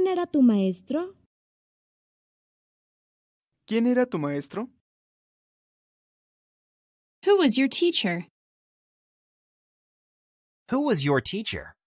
¿Quién era tu maestro? ¿Quién era tu maestro? Who was your teacher? Who was your teacher?